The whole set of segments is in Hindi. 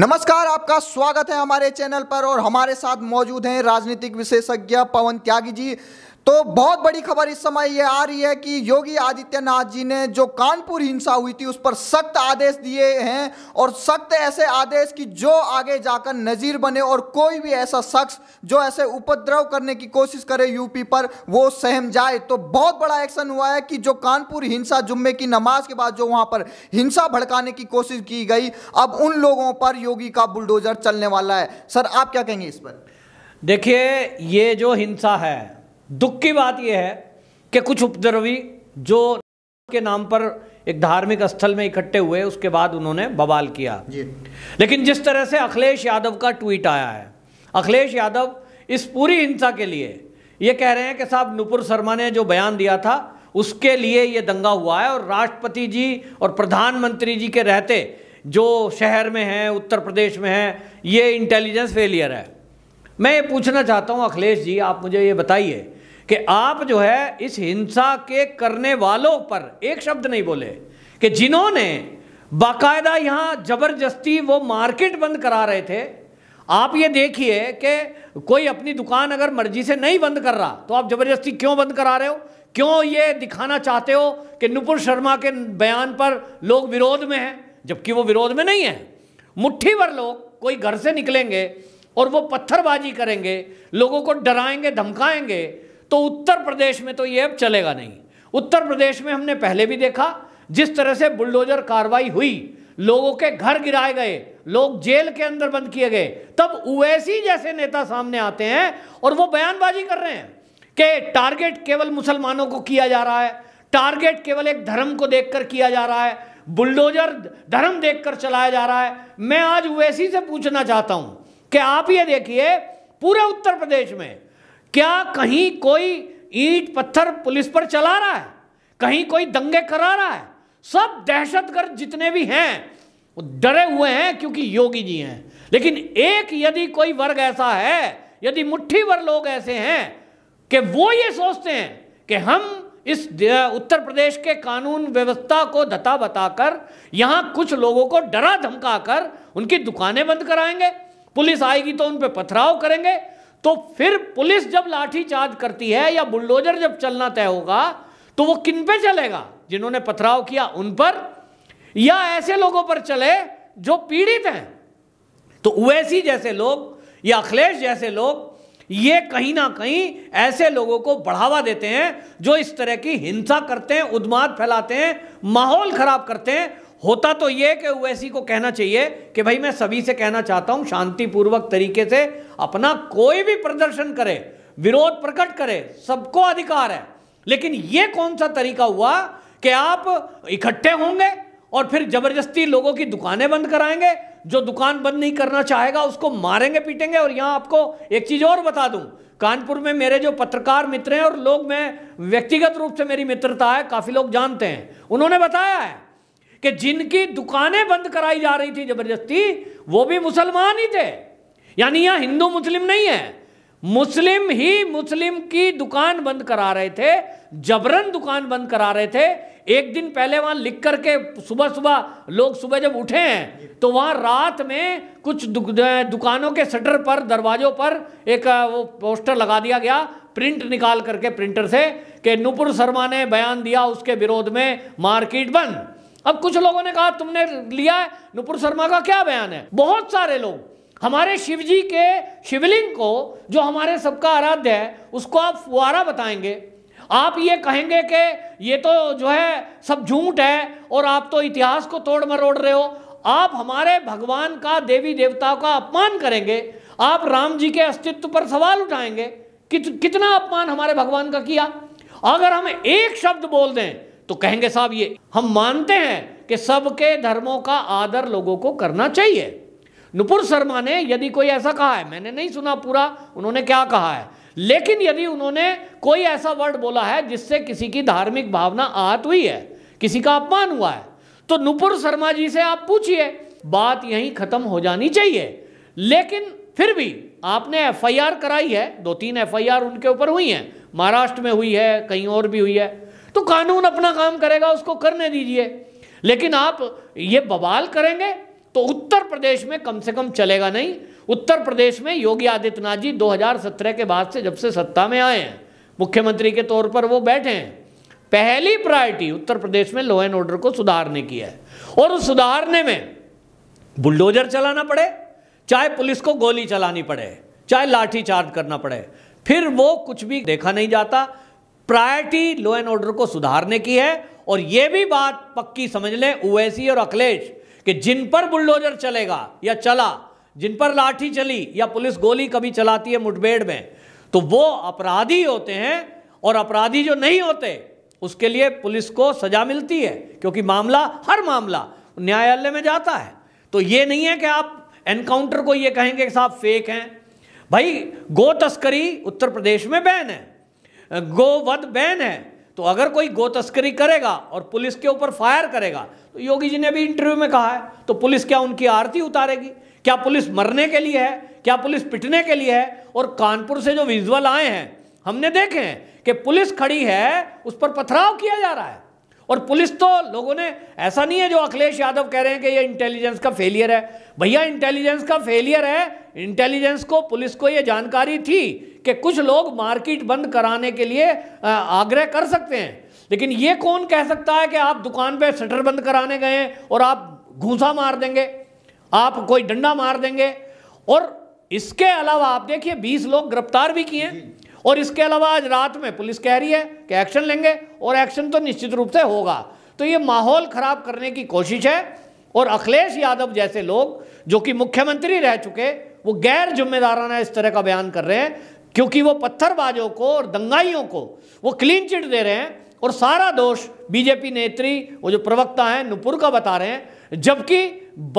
नमस्कार आपका स्वागत है हमारे चैनल पर और हमारे साथ मौजूद हैं राजनीतिक विशेषज्ञ पवन त्यागी जी तो बहुत बड़ी खबर इस समय ये आ रही है कि योगी आदित्यनाथ जी ने जो कानपुर हिंसा हुई थी उस पर सख्त आदेश दिए हैं और सख्त ऐसे आदेश कि जो आगे जाकर नज़ीर बने और कोई भी ऐसा शख्स जो ऐसे उपद्रव करने की कोशिश करे यूपी पर वो सहम जाए तो बहुत बड़ा एक्शन हुआ है कि जो कानपुर हिंसा जुम्मे की नमाज के बाद जो वहाँ पर हिंसा भड़काने की कोशिश की गई अब उन लोगों पर योगी का बुलडोजर चलने वाला है सर आप क्या कहेंगे इस पर देखिए ये जो हिंसा है दुख की बात यह है कि कुछ उपद्रवी जो के नाम पर एक धार्मिक स्थल में इकट्ठे हुए उसके बाद उन्होंने बवाल किया लेकिन जिस तरह से अखिलेश यादव का ट्वीट आया है अखिलेश यादव इस पूरी हिंसा के लिए ये कह रहे हैं कि साहब नुपुर शर्मा ने जो बयान दिया था उसके लिए ये दंगा हुआ है और राष्ट्रपति जी और प्रधानमंत्री जी के रहते जो शहर में हैं उत्तर प्रदेश में हैं ये इंटेलिजेंस फेलियर है मैं ये पूछना चाहता हूँ अखिलेश जी आप मुझे ये बताइए कि आप जो है इस हिंसा के करने वालों पर एक शब्द नहीं बोले कि जिन्होंने बाकायदा यहां ज़बरदस्ती वो मार्केट बंद करा रहे थे आप ये देखिए कि कोई अपनी दुकान अगर मर्जी से नहीं बंद कर रहा तो आप ज़बरदस्ती क्यों बंद करा रहे हो क्यों ये दिखाना चाहते हो कि नुपुर शर्मा के बयान पर लोग विरोध में हैं जबकि वो विरोध में नहीं है मुट्ठी भर लोग कोई घर से निकलेंगे और वो पत्थरबाजी करेंगे लोगों को डराएंगे धमकाएंगे तो उत्तर प्रदेश में तो ये अब चलेगा नहीं उत्तर प्रदेश में हमने पहले भी देखा जिस तरह से बुलडोजर कार्रवाई हुई लोगों के घर गिराए गए लोग जेल के अंदर बंद किए गए तब ओवैसी जैसे नेता सामने आते हैं और वो बयानबाजी कर रहे हैं कि टारगेट केवल मुसलमानों को किया जा रहा है टारगेट केवल एक धर्म को देखकर किया जा रहा है बुलडोजर धर्म देखकर चलाया जा रहा है मैं आज ओवैसी से पूछना चाहता हूं कि आप ये देखिए पूरे उत्तर प्रदेश में क्या कहीं कोई ईट पत्थर पुलिस पर चला रहा है कहीं कोई दंगे करा रहा है सब दहशतगर्द जितने भी हैं वो डरे हुए हैं क्योंकि योगी जी हैं लेकिन एक यदि कोई वर्ग ऐसा है यदि मुट्ठी भर लोग ऐसे हैं कि वो ये सोचते हैं कि हम इस उत्तर प्रदेश के कानून व्यवस्था को धता बताकर यहां कुछ लोगों को डरा धमकाकर कर उनकी दुकानें बंद कराएंगे पुलिस आएगी तो उन पर पथराव करेंगे तो फिर पुलिस जब लाठीचार्ज करती है या बुलडोजर जब चलना तय होगा तो वो किन पे चलेगा जिन्होंने पथराव किया उन पर या ऐसे लोगों पर चले जो पीड़ित हैं तो उवैसी जैसे लोग या अखिलेश जैसे लोग ये कहीं ना कहीं ऐसे लोगों को बढ़ावा देते हैं जो इस तरह की हिंसा करते हैं उद्माद फैलाते हैं माहौल खराब करते हैं होता तो ये कि ओवैसी को कहना चाहिए कि भाई मैं सभी से कहना चाहता हूं शांतिपूर्वक तरीके से अपना कोई भी प्रदर्शन करे विरोध प्रकट करे सबको अधिकार है लेकिन ये कौन सा तरीका हुआ कि आप इकट्ठे होंगे और फिर जबरदस्ती लोगों की दुकानें बंद कराएंगे जो दुकान बंद नहीं करना चाहेगा उसको मारेंगे पीटेंगे और यहां आपको एक चीज़ और बता दूं कानपुर में मेरे जो पत्रकार मित्र हैं और लोग मैं व्यक्तिगत रूप से मेरी मित्रता है काफ़ी लोग जानते हैं उन्होंने बताया है कि जिनकी दुकानें बंद कराई जा रही थी जबरदस्ती वो भी मुसलमान ही थे यानी यहां हिंदू मुस्लिम नहीं है मुस्लिम ही मुस्लिम की दुकान बंद करा रहे थे जबरन दुकान बंद करा रहे थे एक दिन पहले वहां लिख करके सुबह सुबह लोग सुबह जब उठे हैं तो वहां रात में कुछ दु, दुकानों के शटर पर दरवाजों पर एक वो पोस्टर लगा दिया गया प्रिंट निकाल करके प्रिंटर से कि नुपुर शर्मा ने बयान दिया उसके विरोध में मार्केट बंद अब कुछ लोगों ने कहा तुमने लिया है नुपुर शर्मा का क्या बयान है बहुत सारे लोग हमारे शिव जी के शिवलिंग को जो हमारे सबका आराध्य है उसको आप फुआरा बताएंगे आप ये कहेंगे कि ये तो जो है सब झूठ है और आप तो इतिहास को तोड़ मरोड़ रहे हो आप हमारे भगवान का देवी देवताओं का अपमान करेंगे आप राम जी के अस्तित्व पर सवाल उठाएंगे कित, कितना अपमान हमारे भगवान का किया अगर हम एक शब्द बोल दें तो कहेंगे साहब ये हम मानते हैं कि सबके धर्मों का आदर लोगों को करना चाहिए नुपुर शर्मा ने यदि कोई ऐसा कहा है मैंने नहीं सुना पूरा उन्होंने क्या कहा है लेकिन यदि उन्होंने कोई ऐसा वर्ड बोला है जिससे किसी की धार्मिक भावना आहत हुई है किसी का अपमान हुआ है तो नुपुर शर्मा जी से आप पूछिए बात यहीं खत्म हो जानी चाहिए लेकिन फिर भी आपने एफआईआर कराई है दो तीन एफआईआर उनके ऊपर हुई हैं महाराष्ट्र में हुई है कहीं और भी हुई है तो कानून अपना काम करेगा उसको करने दीजिए लेकिन आप ये बवाल करेंगे तो उत्तर प्रदेश में कम से कम चलेगा नहीं उत्तर प्रदेश में योगी आदित्यनाथ जी 2017 के बाद से जब से सत्ता में आए हैं मुख्यमंत्री के तौर पर वो बैठे हैं पहली प्रायोरिटी उत्तर प्रदेश में लॉ एंड ऑर्डर को सुधारने की है और उस सुधारने में बुलडोजर चलाना पड़े चाहे पुलिस को गोली चलानी पड़े चाहे लाठी चार्ज करना पड़े फिर वो कुछ भी देखा नहीं जाता प्रायोरिटी लॉ एंड ऑर्डर को सुधारने की है और यह भी बात पक्की समझ लें ओवैसी और अखिलेश कि जिन पर बुलडोजर चलेगा या चला जिन पर लाठी चली या पुलिस गोली कभी चलाती है मुठभेड़ में तो वो अपराधी होते हैं और अपराधी जो नहीं होते उसके लिए पुलिस को सजा मिलती है क्योंकि मामला हर मामला न्यायालय में जाता है तो ये नहीं है कि आप एनकाउंटर को ये कहेंगे कि साहब फेक हैं भाई गो तस्करी उत्तर प्रदेश में बैन है गोवध बैन है तो अगर कोई गो तस्करी करेगा और पुलिस के ऊपर फायर करेगा तो योगी जी ने भी इंटरव्यू में कहा है तो पुलिस क्या उनकी आरती उतारेगी क्या पुलिस मरने के लिए है क्या पुलिस पिटने के लिए है और कानपुर से जो विजुअल आए हैं हमने देखे हैं कि पुलिस खड़ी है उस पर पथराव किया जा रहा है और पुलिस तो लोगों ने ऐसा नहीं है जो अखिलेश यादव कह रहे हैं कि ये इंटेलिजेंस का फेलियर है भैया इंटेलिजेंस का फेलियर है इंटेलिजेंस को पुलिस को ये जानकारी थी कि कुछ लोग मार्केट बंद कराने के लिए आग्रह कर सकते हैं लेकिन ये कौन कह सकता है कि आप दुकान पे शटर बंद कराने गए हैं और आप घूसा मार देंगे आप कोई डंडा मार देंगे और इसके अलावा आप देखिए बीस लोग गिरफ्तार भी किए और इसके अलावा आज रात में पुलिस कह रही है कि एक्शन लेंगे और एक्शन तो निश्चित रूप से होगा तो ये माहौल खराब करने की कोशिश है और अखिलेश यादव जैसे लोग जो कि मुख्यमंत्री रह चुके वो गैर जिम्मेदाराना इस तरह का बयान कर रहे हैं क्योंकि वो पत्थरबाजों को और दंगाइयों को वो क्लीन चिट दे रहे हैं और सारा दोष बीजेपी नेत्री वो जो प्रवक्ता हैं नुपुर का बता रहे हैं जबकि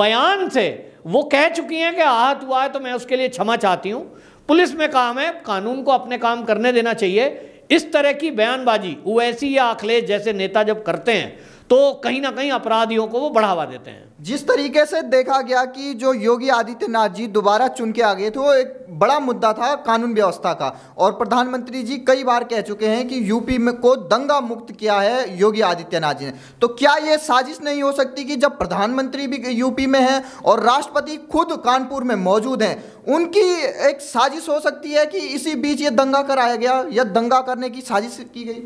बयान से वो कह चुकी हैं कि आहत हुआ है तो मैं उसके लिए क्षमा चाहती हूँ पुलिस में काम है कानून को अपने काम करने देना चाहिए इस तरह की बयानबाजी उवैसी या अखिलेश जैसे नेता जब करते हैं तो कहीं ना कहीं अपराधियों को वो बढ़ावा देते हैं जिस तरीके से देखा गया कि जो योगी आदित्यनाथ जी दोबारा चुन के आ गए थे वो एक बड़ा मुद्दा था कानून व्यवस्था का और प्रधानमंत्री जी कई बार कह चुके हैं कि यूपी में को दंगा मुक्त किया है योगी आदित्यनाथ जी ने तो क्या ये साजिश नहीं हो सकती कि जब प्रधानमंत्री भी यूपी में है और राष्ट्रपति खुद कानपुर में मौजूद हैं उनकी एक साजिश हो सकती है कि इसी बीच ये दंगा कराया गया या दंगा करने की साजिश की गई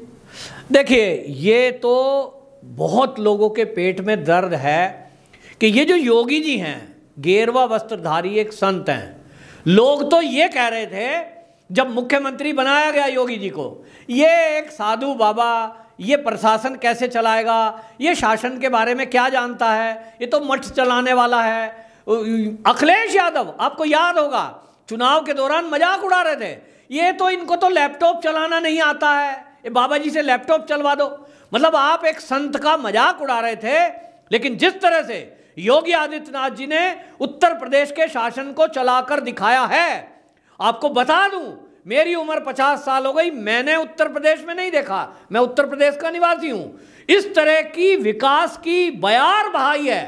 देखिए ये तो बहुत लोगों के पेट में दर्द है कि ये जो योगी जी हैं गेरवा वस्त्रधारी एक संत हैं लोग तो ये कह रहे थे जब मुख्यमंत्री बनाया गया योगी जी को ये एक साधु बाबा ये प्रशासन कैसे चलाएगा ये शासन के बारे में क्या जानता है ये तो मठ चलाने वाला है अखिलेश यादव आपको याद होगा चुनाव के दौरान मजाक उड़ा रहे थे ये तो इनको तो लैपटॉप चलाना नहीं आता है ये बाबा जी से लैपटॉप चलवा दो मतलब आप एक संत का मजाक उड़ा रहे थे लेकिन जिस तरह से योगी आदित्यनाथ जी ने उत्तर प्रदेश के शासन को चलाकर दिखाया है आपको बता दूं मेरी उम्र 50 साल हो गई मैंने उत्तर प्रदेश में नहीं देखा मैं उत्तर प्रदेश का निवासी हूं इस तरह की विकास की बयार बहाई है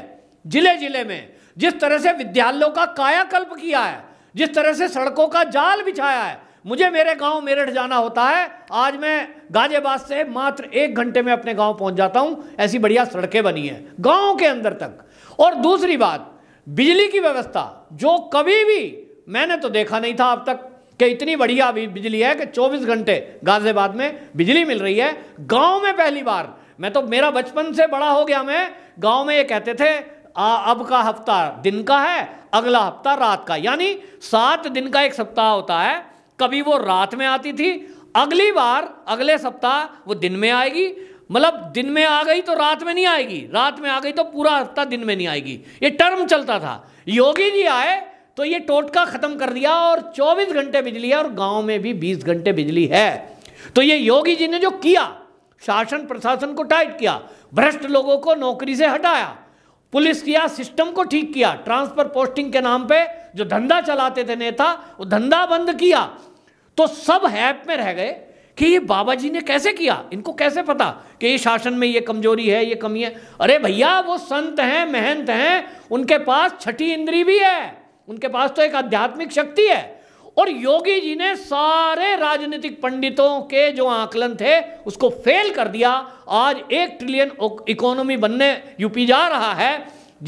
जिले जिले में जिस तरह से विद्यालयों का कायाकल्प किया है जिस तरह से सड़कों का जाल बिछाया है मुझे मेरे गांव मेरठ जाना होता है आज मैं गाजियाबाद से मात्र एक घंटे में अपने गांव पहुंच जाता हूं ऐसी बढ़िया सड़कें बनी हैं गांव के अंदर तक और दूसरी बात बिजली की व्यवस्था जो कभी भी मैंने तो देखा नहीं था अब तक कि इतनी बढ़िया बिजली है कि 24 घंटे गाजियाबाद में बिजली मिल रही है गांव में पहली बार मैं तो मेरा बचपन से बड़ा हो गया मैं गांव में ये कहते थे आ, अब का हफ्ता दिन का है अगला हफ्ता रात का यानी सात दिन का एक सप्ताह होता है कभी वो रात में आती थी अगली बार अगले सप्ताह वो दिन में आएगी मतलब दिन में आ गई तो रात में नहीं आएगी रात में आ गई तो पूरा हफ्ता दिन में नहीं आएगी ये टर्म चलता था योगी जी आए तो ये टोटका खत्म कर दिया और 24 घंटे बिजली है और गांव में भी 20 घंटे बिजली है तो ये योगी जी ने जो किया शासन प्रशासन को टाइट किया भ्रष्ट लोगों को नौकरी से हटाया पुलिस किया सिस्टम को ठीक किया ट्रांसफर पोस्टिंग के नाम पे जो धंधा चलाते थे नेता वो धंधा बंद किया तो सब हैप में रह गए कि ये बाबा जी ने कैसे किया इनको कैसे पता कि ये शासन में ये कमजोरी है ये कमी है अरे भैया वो संत हैं महंत हैं उनके पास छठी इंद्री भी है उनके पास तो एक आध्यात्मिक शक्ति है और योगी जी ने सारे राजनीतिक पंडितों के जो आकलन थे उसको फेल कर दिया आज एक ट्रिलियन इकोनॉमी बनने यूपी जा रहा है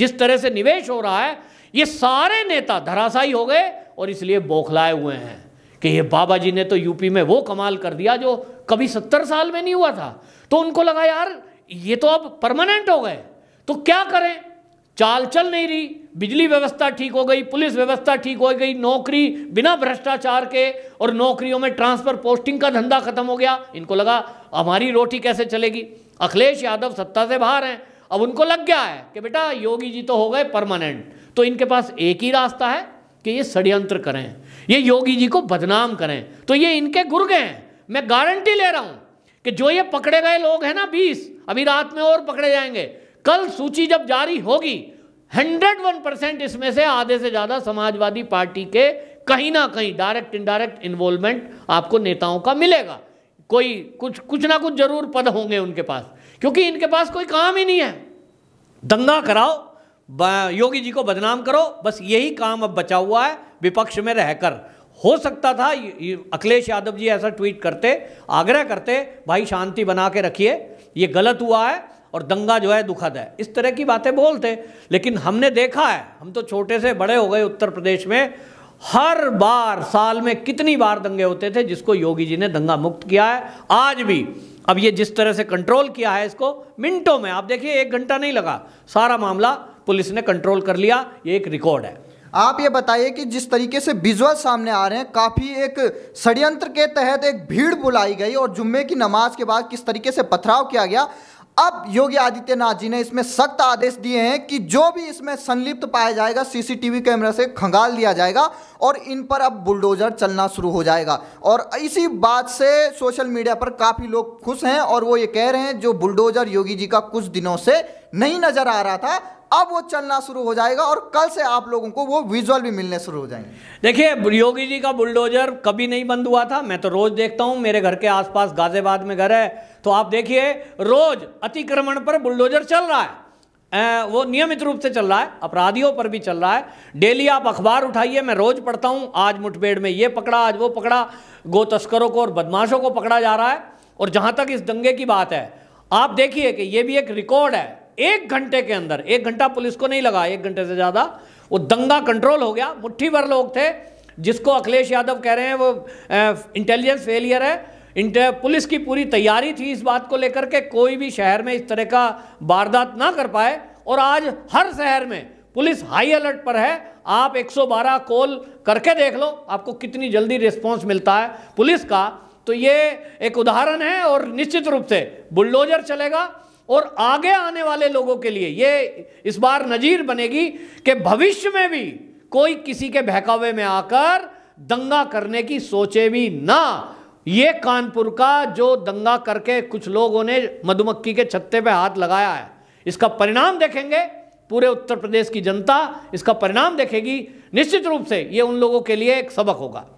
जिस तरह से निवेश हो रहा है ये सारे नेता धराशाई हो गए और इसलिए बौखलाए हुए हैं कि ये बाबा जी ने तो यूपी में वो कमाल कर दिया जो कभी सत्तर साल में नहीं हुआ था तो उनको लगा यार ये तो अब परमानेंट हो गए तो क्या करें चाल चल नहीं रही बिजली व्यवस्था ठीक हो गई पुलिस व्यवस्था ठीक हो गई नौकरी बिना भ्रष्टाचार के और नौकरियों में ट्रांसफर पोस्टिंग का धंधा खत्म हो गया इनको लगा हमारी रोटी कैसे चलेगी अखिलेश यादव सत्ता से बाहर हैं अब उनको लग गया है कि बेटा योगी जी तो हो गए परमानेंट तो इनके पास एक ही रास्ता है कि ये षड्यंत्र करें ये योगी जी को बदनाम करें तो ये इनके गुर्गे हैं मैं गारंटी ले रहा हूं कि जो ये पकड़े गए लोग हैं ना बीस अभी रात में और पकड़े जाएंगे कल सूची जब जारी होगी हंड्रेड वन परसेंट इसमें से आधे से ज़्यादा समाजवादी पार्टी के कहीं ना कहीं डायरेक्ट इनडायरेक्ट इन्वॉल्वमेंट आपको नेताओं का मिलेगा कोई कुछ कुछ ना कुछ जरूर पद होंगे उनके पास क्योंकि इनके पास कोई काम ही नहीं है दंगा कराओ योगी जी को बदनाम करो बस यही काम अब बचा हुआ है विपक्ष में रहकर हो सकता था अखिलेश यादव जी ऐसा ट्वीट करते आग्रह करते भाई शांति बना के रखिए ये गलत हुआ है और दंगा जो है दुखद है इस तरह की बातें बोलते लेकिन हमने देखा है हम तो छोटे से बड़े हो गए उत्तर प्रदेश में हर बार साल में कितनी बार दंगे होते थे जिसको योगी जी ने दंगा मुक्त किया है आज भी अब ये जिस तरह से कंट्रोल किया है इसको मिनटों में आप देखिए एक घंटा नहीं लगा सारा मामला पुलिस ने कंट्रोल कर लिया ये एक रिकॉर्ड है आप ये बताइए कि जिस तरीके से विजुअल सामने आ रहे हैं काफ़ी एक षड्यंत्र के तहत एक भीड़ बुलाई गई और जुम्मे की नमाज के बाद किस तरीके से पथराव किया गया अब योगी आदित्यनाथ जी ने इसमें सख्त आदेश दिए हैं कि जो भी इसमें संलिप्त पाया जाएगा सीसीटीवी कैमरा से खंगाल दिया जाएगा और इन पर अब बुलडोजर चलना शुरू हो जाएगा और इसी बात से सोशल मीडिया पर काफ़ी लोग खुश हैं और वो ये कह रहे हैं जो बुलडोजर योगी जी का कुछ दिनों से नहीं नज़र आ रहा था अब वो चलना शुरू हो जाएगा और कल से आप लोगों को वो विजुअल भी मिलने शुरू हो जाएंगे देखिए योगी जी का बुलडोजर कभी नहीं बंद हुआ था मैं तो रोज देखता हूँ मेरे घर के आसपास गाजियाबाद में घर है तो आप देखिए रोज अतिक्रमण पर बुलडोजर चल रहा है वो नियमित रूप से चल रहा है अपराधियों पर भी चल रहा है डेली आप अखबार उठाइए मैं रोज पढ़ता हूँ आज मुठभेड़ में ये पकड़ा आज वो पकड़ा गो तस्करों को और बदमाशों को पकड़ा जा रहा है और जहाँ तक इस दंगे की बात है आप देखिए कि ये भी एक रिकॉर्ड है एक घंटे के अंदर एक घंटा पुलिस को नहीं लगा एक घंटे से ज़्यादा वो दंगा कंट्रोल हो गया मुट्ठी भर लोग थे जिसको अखिलेश यादव कह रहे हैं वो इंटेलिजेंस फेलियर है पुलिस की पूरी तैयारी थी इस बात को लेकर के कोई भी शहर में इस तरह का वारदात ना कर पाए और आज हर शहर में पुलिस हाई अलर्ट पर है आप 112 कॉल करके देख लो आपको कितनी जल्दी रिस्पॉन्स मिलता है पुलिस का तो ये एक उदाहरण है और निश्चित रूप से बुलडोजर चलेगा और आगे आने वाले लोगों के लिए ये इस बार नज़ीर बनेगी कि भविष्य में भी कोई किसी के बहकावे में आकर दंगा करने की सोचे भी ना ये कानपुर का जो दंगा करके कुछ लोगों ने मधुमक्खी के छत्ते पे हाथ लगाया है इसका परिणाम देखेंगे पूरे उत्तर प्रदेश की जनता इसका परिणाम देखेगी निश्चित रूप से ये उन लोगों के लिए एक सबक होगा